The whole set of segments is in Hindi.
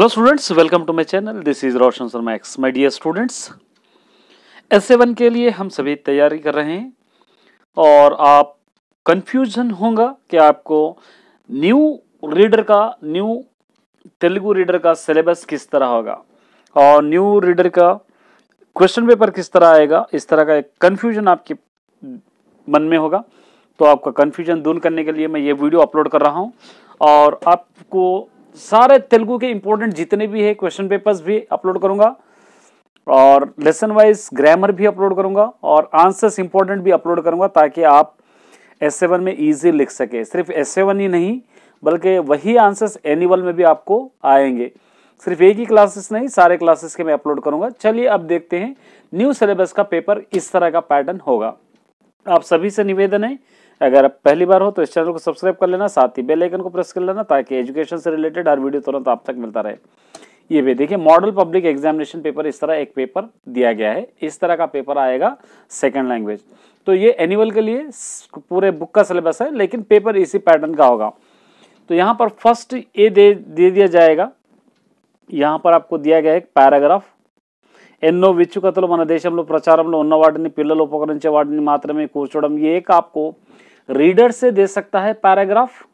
students welcome to my channel this is Roshan Sharma x x dear students S s7 के लिए हम सभी तैयारी कर रहे हैं और आप कंफ्यूजन होगा कि आपको न्यू रीडर का न्यू तेलुगु रीडर का सिलेबस किस तरह होगा और न्यू रीडर का क्वेश्चन पेपर किस तरह आएगा इस तरह का एक कन्फ्यूजन आपके मन में होगा तो आपका कन्फ्यूजन दूर करने के लिए मैं ये वीडियो अपलोड कर रहा हूँ और आपको सारे तेलुगु के इंपॉर्टेंट जितने भी है क्वेश्चन पेपर्स भी अपलोड करूंगा और लेसन वाइज ग्रामर भी अपलोड करूंगा और आंसर्स इंपॉर्टेंट भी अपलोड करूंगा ताकि आप एस सेवन में इजी लिख सके सिर्फ एस सेवन ही नहीं बल्कि वही आंसर्स एनिवल में भी आपको आएंगे सिर्फ एक ही क्लासेस नहीं सारे क्लासेस के मैं अपलोड करूंगा चलिए अब देखते हैं न्यू सिलेबस का पेपर इस तरह का पैटर्न होगा आप सभी से निवेदन है अगर आप पहली बार हो तो इस चैनल को सब्सक्राइब कर लेना साथ ही बेल आइकन को प्रेस कर लेना ताकि एजुकेशन से रिलेटेड हर वीडियो तुरंत आप तक मिलता रहे ये भी देखिए मॉडल पब्लिक एग्जामिनेशन पेपर इस तरह एक पेपर दिया गया है इस तरह का पेपर आएगा सेकेंड लैंग्वेज तो ये एनुअल के लिए पूरे बुक का सिलेबस है लेकिन पेपर इसी पैटर्न का होगा तो यहाँ पर फर्स्ट ए दे, दे दिया जाएगा यहाँ पर आपको दिया गया एक पैराग्राफ एनो ఎన్నో విచ్చుకథలు మన దేశంలో ప్రచారంలో ఉన్న వాటిని పిల్లలు ఉపకరించే वाटे మాత్రమే ये एक आपको रीडर से दे सकता है पैराग्राफ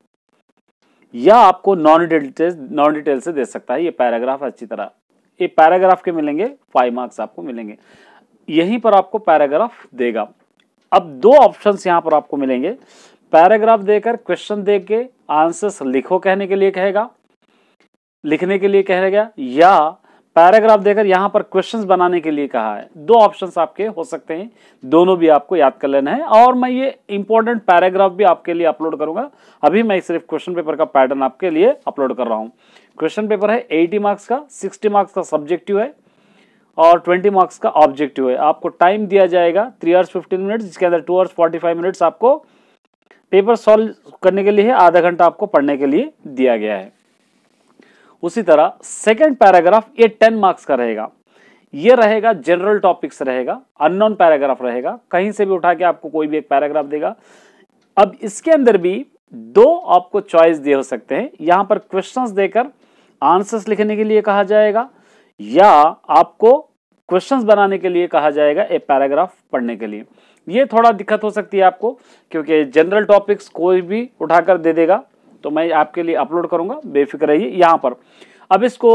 या आपको नॉन डिटेल नॉन डिटेल से दे सकता है ये पैराग्राफ अच्छी तरह ये पैराग्राफ के मिलेंगे फाइव मार्क्स आपको मिलेंगे यहीं पर आपको पैराग्राफ देगा अब दो ऑप्शंस यहां पर आपको मिलेंगे पैराग्राफ देकर क्वेश्चन दे के आंसर्स लिखो कहने के लिए कहेगा लिखने के लिए कहेगा या पैराग्राफ देकर यहाँ पर क्वेश्चंस बनाने के लिए कहा है दो ऑप्शंस आपके हो सकते हैं दोनों भी आपको याद कर लेना है और मैं ये इंपॉर्टेंट पैराग्राफ भी आपके लिए अपलोड करूंगा अभी मैं सिर्फ क्वेश्चन पेपर का पैटर्न आपके लिए अपलोड कर रहा हूँ क्वेश्चन पेपर है एटी मार्क्स का सिक्सटी मार्क्स का सब्जेक्टिव है और 20 मार्क्स का ऑब्जेक्टिव है आपको टाइम दिया जाएगा थ्री आवर्स फिफ्टीन मिनट्स जिसके अंदर two hours forty five minutes आपको पेपर सॉल्व करने के लिए आधा घंटा आपको पढ़ने के लिए दिया गया है उसी तरह सेकेंड पैराग्राफ ये टेन मार्क्स का रहेगा ये रहेगा जनरल टॉपिक्स रहेगा अननोन पैराग्राफ रहेगा कहीं से भी उठा के आपको कोई भी एक पैराग्राफ देगा अब इसके अंदर भी दो आपको चॉइस दिए हो सकते हैं यहां पर क्वेश्चंस देकर आंसर्स लिखने के लिए कहा जाएगा या आपको क्वेश्चंस बनाने के लिए कहा जाएगा ए पैराग्राफ पढ़ने के लिए ये थोड़ा दिक्कत हो सकती है आपको क्योंकि जनरल टॉपिक्स कोई भी उठाकर दे देगा तो मैं आपके लिए अपलोड करूंगा बेफिक्र रहिए यहाँ पर अब इसको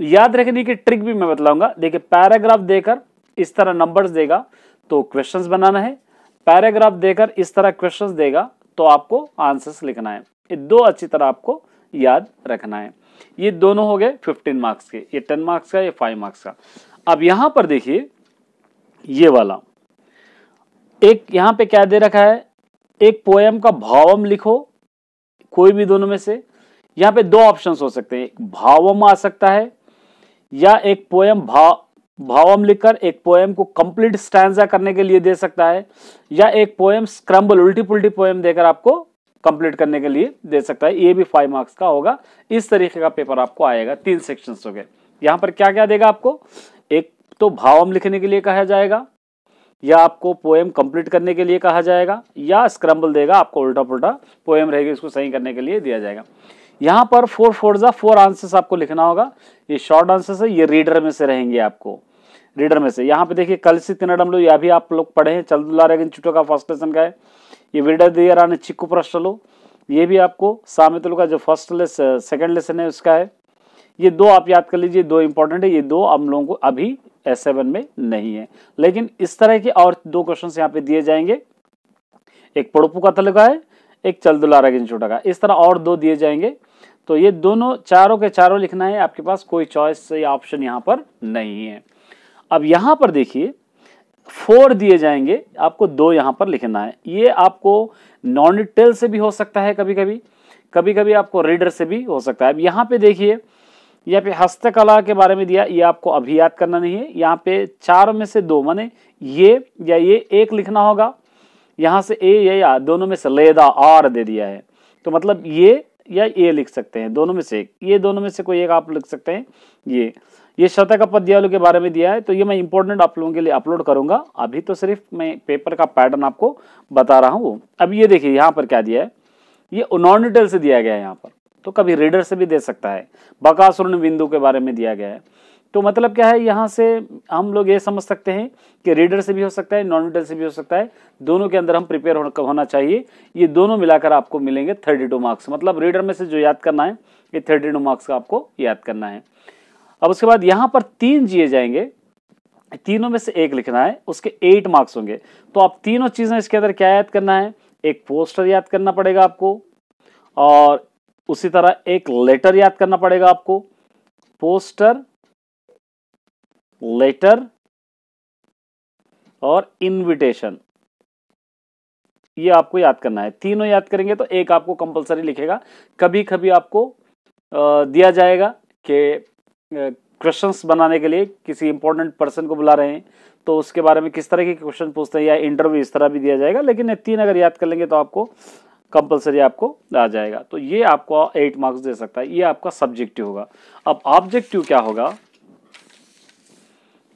याद रखने की ट्रिक भी मैं बतलाऊंगा देखिए पैराग्राफ देकर इस तरह नंबर्स देगा तो क्वेश्चंस बनाना है पैराग्राफ देकर इस तरह क्वेश्चंस देगा तो आपको आंसर्स लिखना है ये दो अच्छी तरह आपको याद रखना है ये दोनों हो गए 15 मार्क्स के ये 10 मार्क्स का ये 5 मार्क्स का अब यहां पर देखिए ये वाला एक यहां पे क्या दे रखा है एक पोएम का भावम लिखो कोई भी दोनों में से यहाँ पे दो ऑप्शन हो सकते हैं भावम आ सकता है या एक पोयम भाव भावम लिखकर एक पोएम को कंप्लीट स्टैंडा करने के लिए दे सकता है या एक पोएम स्क्रम्बल उल्टी पुल्टी पोएम देकर आपको कंप्लीट करने के लिए दे सकता है ये भी फाइव मार्क्स का होगा इस तरीके का पेपर आपको आएगा तीन सेक्शन हो गए यहां पर क्या क्या देगा आपको एक तो भावम लिखने के लिए कहा जाएगा या आपको पोएम कंप्लीट करने के लिए कहा जाएगा या स्क्रम्बल देगा आपको उल्टा पुलटा पोएम रहेगी उसको सही करने के लिए दिया जाएगा यहाँ पर फोर फोर ज़ा फोर आंसर्स आपको लिखना होगा ये शॉर्ट आंसर्स है ये रीडर में से रहेंगे आपको रीडर में से यहाँ पे देखिए कल से तिनाडम लोग या भी आप लोग पढ़े हैं चल दुला रहेगा इंस्टीट्यूट का फर्स्ट लेसन का है ये विडर दियर आने चिक्कू प्रश्न लो ये भी आपको सामितुल का जो फर्स्ट लेस सेकेंड लेसन है उसका है ये दो आप याद कर लीजिए दो इंपॉर्टेंट है ये दो हम लोगों को अभी एस में नहीं है लेकिन इस तरह के और दो क्वेश्चन यहाँ पे दिए जाएंगे एक पड़ोपू का तलका है एक चल चलदुलारा छोटा का इस तरह और दो दिए जाएंगे तो ये दोनों चारों के चारों लिखना है आपके पास कोई चॉइस या ऑप्शन यहाँ पर नहीं है अब यहाँ पर देखिए फोर दिए जाएंगे आपको दो यहाँ पर लिखना है ये आपको नॉन डिटेल से भी हो सकता है कभी कभी कभी कभी आपको रीडर से भी हो सकता है अब यहाँ पे देखिए यहाँ पे हस्तकला के बारे में दिया ये आपको अभी याद करना नहीं है यहाँ पे चार में से दो माने ये या ये एक लिखना होगा यहाँ से ए या या दोनों में से लेदा आर दे दिया है तो मतलब ये या ए लिख सकते हैं दोनों में से एक ये दोनों में से कोई एक आप लिख सकते हैं ये ये शतक पद्यालु के बारे में दिया है तो ये मैं इंपॉर्टेंट आप लोगों के लिए अपलोड करूंगा अभी तो सिर्फ मैं पेपर का पैटर्न आपको बता रहा हूँ अब ये देखिए यहाँ पर क्या दिया है ये नॉन डिटेल से दिया गया है यहाँ पर तो कभी रीडर से भी दे सकता है बकासुर बिंदु के बारे में दिया गया है तो मतलब क्या है यहाँ से हम लोग ये समझ सकते हैं कि रीडर से भी हो सकता है नॉन रीडर से भी हो सकता है दोनों के अंदर हम प्रिपेयर हो, होना चाहिए ये दोनों मिलाकर आपको मिलेंगे थर्टी टू मार्क्स मतलब रीडर में से जो याद करना है ये थर्टी टू मार्क्स का आपको याद करना है अब उसके बाद यहाँ पर तीन जिए जाएंगे तीनों में से एक लिखना है उसके एट मार्क्स होंगे तो आप तीनों चीज़ें इसके अंदर क्या याद करना है एक पोस्टर याद करना पड़ेगा आपको और उसी तरह एक लेटर याद करना पड़ेगा आपको पोस्टर लेटर और इनविटेशन ये आपको याद करना है तीनों याद करेंगे तो एक आपको कंपलसरी लिखेगा कभी कभी आपको दिया जाएगा कि क्वेश्चंस बनाने के लिए किसी इंपॉर्टेंट पर्सन को बुला रहे हैं तो उसके बारे में किस तरह के क्वेश्चन पूछते हैं या इंटरव्यू इस तरह भी दिया जाएगा लेकिन तीन अगर याद कर लेंगे तो आपको कंपलसरी आपको आ जाएगा तो ये आपको एट मार्क्स दे सकता है ये आपका सब्जेक्टिव होगा अब ऑब्जेक्टिव क्या होगा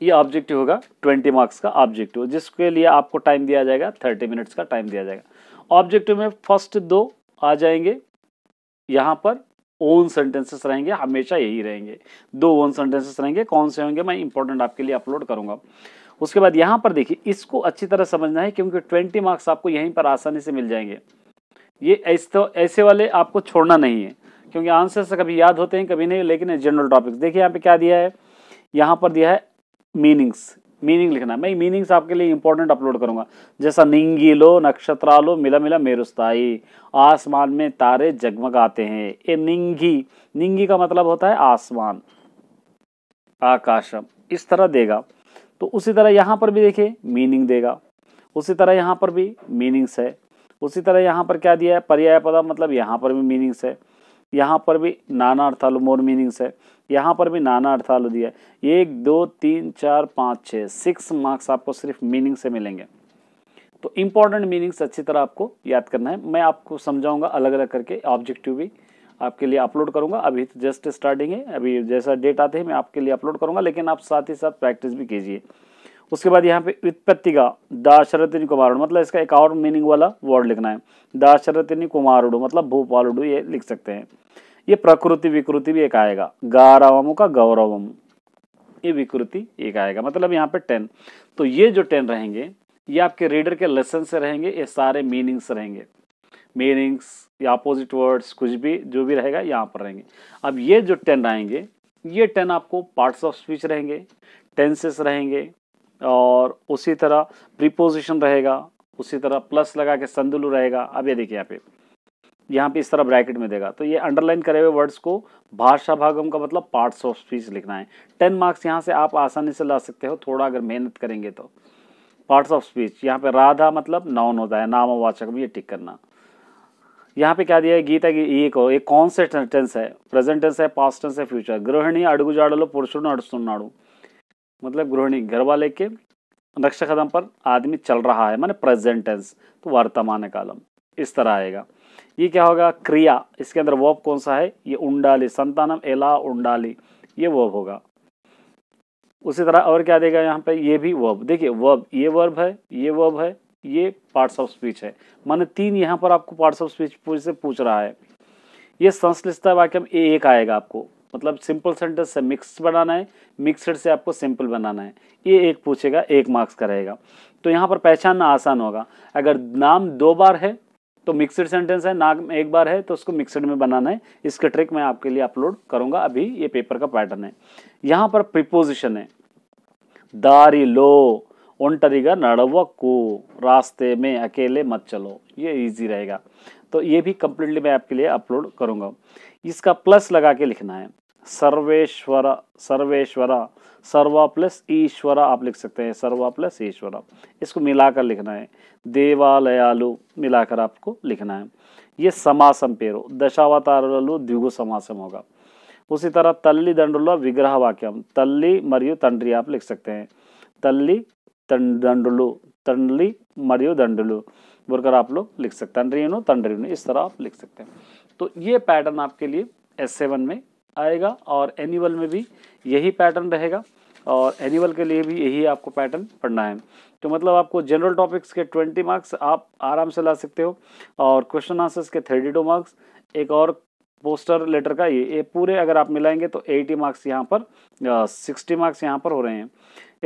ये ऑब्जेक्टिव होगा ट्वेंटी मार्क्स का ऑब्जेक्टिव जिसके लिए आपको टाइम दिया जाएगा थर्टी मिनट्स का टाइम दिया जाएगा ऑब्जेक्टिव में फर्स्ट दो आ जाएंगे यहाँ पर ओन सेंटेंसेस रहेंगे हमेशा यही रहेंगे दो ओन सेंटेंसेस रहेंगे कौन से होंगे मैं इंपॉर्टेंट आपके लिए अपलोड करूंगा उसके बाद यहाँ पर देखिए इसको अच्छी तरह समझना है क्योंकि ट्वेंटी मार्क्स आपको यहीं पर आसानी से मिल जाएंगे ये ऐसे तो ऐसे वाले आपको छोड़ना नहीं है क्योंकि आंसर्स कभी याद होते हैं कभी नहीं लेकिन जनरल टॉपिक्स देखिए यहाँ पे क्या दिया है यहाँ पर दिया है मीनिंग्स मीनिंग लिखना मैं मीनिंग्स आपके लिए इंपॉर्टेंट अपलोड करूंगा जैसा निंगीलो नक्षत्रालो मिला मिला मेरुस्ताई आसमान में तारे जगमगाते हैं ये निंगी निंगी का मतलब होता है आसमान आकाशम इस तरह देगा तो उसी तरह यहाँ पर भी देखिए मीनिंग देगा उसी तरह यहाँ पर भी मीनिंग्स है उसी तरह यहाँ पर क्या दिया है पर्याय पदा मतलब यहाँ पर भी मीनिंग्स है यहाँ पर भी नाना अर्थालु मोर मीनिंग्स है यहाँ पर भी नाना अर्थालु दिया है एक दो तीन चार पाँच छः सिक्स मार्क्स आपको सिर्फ मीनिंग से मिलेंगे तो इम्पॉर्टेंट मीनिंग्स अच्छी तरह आपको याद करना है मैं आपको समझाऊंगा अलग अलग करके ऑब्जेक्टिव भी आपके लिए अपलोड करूंगा अभी तो जस्ट स्टार्टिंग है अभी जैसा डेट आते हैं मैं आपके लिए अपलोड करूंगा लेकिन आप साथ ही साथ प्रैक्टिस भी कीजिए उसके बाद यहाँ पे व्युत्पत्ति का दाशरथिनी कुमारुड़ मतलब इसका एक और मीनिंग वाला वर्ड लिखना है दाशरथिनी कुमारुड़ मतलब भोपालुडू ये लिख सकते हैं ये प्रकृति विकृति भी एक आएगा गारवम का गौरवम ये विकृति एक आएगा मतलब यहाँ पे टेन तो ये जो टेन रहेंगे ये आपके रीडर के लेसन से रहेंगे ये सारे मीनिंग्स रहेंगे मीनिंग्स या अपोजिट वर्ड्स कुछ भी जो भी रहेगा यहाँ पर रहेंगे अब ये जो टेन आएंगे ये टेन आपको पार्ट्स ऑफ स्पीच रहेंगे टेंसेस रहेंगे और उसी तरह प्रीपोजिशन रहेगा उसी तरह प्लस लगा के संदुलु रहेगा अब ये देखिए यहाँ पे यहाँ पे इस तरह ब्रैकेट में देगा तो ये अंडरलाइन करे हुए वर्ड्स को भाषा भागम का मतलब पार्ट्स ऑफ स्पीच लिखना है टेन मार्क्स यहाँ से आप आसानी से ला सकते हो थोड़ा अगर मेहनत करेंगे तो पार्ट्स ऑफ स्पीच यहाँ पे राधा मतलब नाउन होता है वाचक भी ये टिक करना यहाँ पे क्या दिया है गीता की ये को कौन से टेंस है प्रेजेंट टेंस है पास्ट टेंस है फ्यूचर गृहिणी अड़गुजाड़ो पुरुषों अड़सुन्नाड़ू मतलब गृहिणी घर वाले के नक्श कदम पर आदमी चल रहा है माने प्रेजेंट टेंस तो वर्तमान कालम इस तरह आएगा ये क्या होगा क्रिया इसके अंदर वोब कौन सा है ये उंडाली संतानम एला उंडाली ये वोब होगा उसी तरह और क्या देगा यहाँ पे ये भी वर्ब देखिए वर्ब ये वर्ब है ये वर्ब है ये पार्ट्स ऑफ स्पीच है माने तीन यहाँ पर आपको पार्ट्स ऑफ स्पीच से पूछ रहा है ये संश्लिष्ट वाक्य में एक आएगा आपको मतलब सिंपल सेंटेंस से मिक्स बनाना है मिक्सड से आपको सिंपल बनाना है ये एक पूछेगा एक मार्क्स का रहेगा तो यहाँ पर पहचानना आसान होगा अगर नाम दो बार है तो मिक्सड सेंटेंस है नाम एक बार है तो उसको मिक्सड में बनाना है इसका ट्रिक मैं आपके लिए अपलोड करूँगा अभी ये पेपर का पैटर्न है यहाँ पर प्रिपोजिशन है दारी लो ఒంటరిగా నడవకు रास्ते में अकेले मत चलो ये इजी रहेगा तो ये भी कंप्लीटली मैं आपके लिए अपलोड करूंगा इसका प्लस लगा के लिखना है सर्वेश्वर सर्वेश्वर सर्वा प्लस ईश्वर आप लिख सकते हैं सर्वा प्लस ईश्वर इसको मिलाकर लिखना है देवालयालु मिलाकर आपको लिखना है ये समासम पेरो दशावतारलु द्विगु समासम होगा उसी तरह तल्ली दंडुल विग्रह वाक्यम तल्ली मरियु तंड्री आप लिख सकते हैं तल्ली तंडलु तंडली मरियु दंडलु बोलकर आप लोग लिख सकते हैं अंड्रीनो तंड्रीनो इस तरह आप लिख सकते हैं तो ये पैटर्न आपके लिए एस सेवन में आएगा और एनिवल में भी यही पैटर्न रहेगा और एनिवल के लिए भी यही आपको पैटर्न पढ़ना है तो मतलब आपको जनरल टॉपिक्स के ट्वेंटी मार्क्स आप आराम से ला सकते हो और क्वेश्चन आंसर्स के थर्टी टू मार्क्स एक और पोस्टर लेटर का ये ये पूरे अगर आप मिलाएंगे तो एटी मार्क्स यहाँ पर सिक्सटी मार्क्स यहाँ पर हो रहे हैं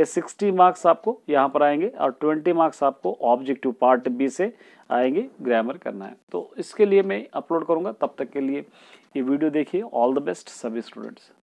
ये 60 मार्क्स आपको यहाँ पर आएंगे और 20 मार्क्स आपको ऑब्जेक्टिव पार्ट बी से आएंगे ग्रामर करना है तो इसके लिए मैं अपलोड करूँगा तब तक के लिए ये वीडियो देखिए ऑल द बेस्ट सभी स्टूडेंट्स